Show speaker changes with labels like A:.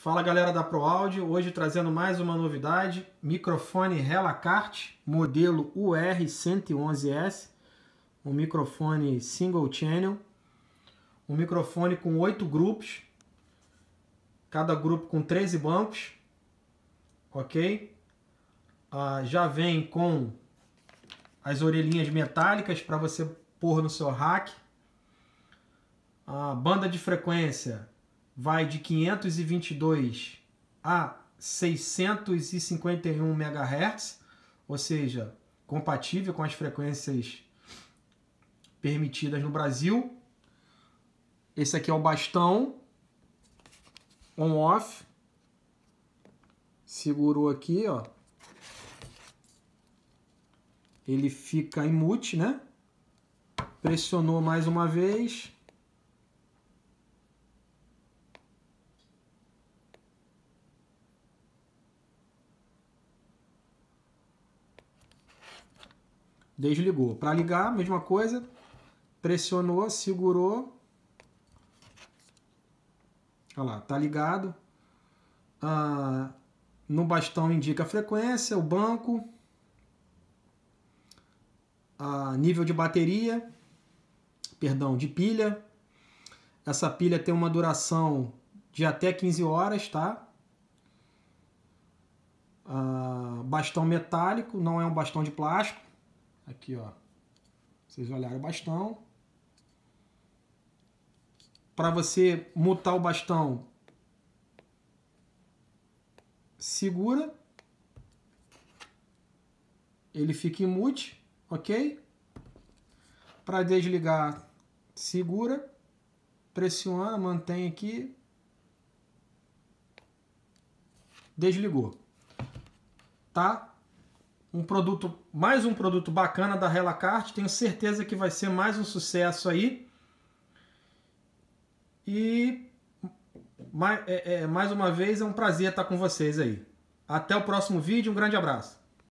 A: Fala galera da ProAudio, hoje trazendo mais uma novidade, microfone Relacart, modelo UR111S, um microfone single channel, um microfone com oito grupos, cada grupo com 13 bancos, ok? Ah, já vem com as orelhinhas metálicas para você pôr no seu rack, a ah, banda de frequência vai de 522 a 651 MHz, ou seja, compatível com as frequências permitidas no Brasil. Esse aqui é o bastão on-off. Segurou aqui, ó. Ele fica em mute, né? Pressionou mais uma vez. desligou. Para ligar, mesma coisa, pressionou, segurou. Olha lá, tá ligado. Ah, no bastão indica a frequência, o banco, a ah, nível de bateria, perdão, de pilha. Essa pilha tem uma duração de até 15 horas, tá? Ah, bastão metálico, não é um bastão de plástico. Aqui, ó. Vocês olharam o bastão. Para você mutar o bastão, segura. Ele fica em mute, ok? Para desligar, segura, pressiona, mantém aqui. Desligou. Tá? um produto, mais um produto bacana da Relacarte. Tenho certeza que vai ser mais um sucesso aí. E mais, é, é, mais uma vez é um prazer estar com vocês aí. Até o próximo vídeo, um grande abraço.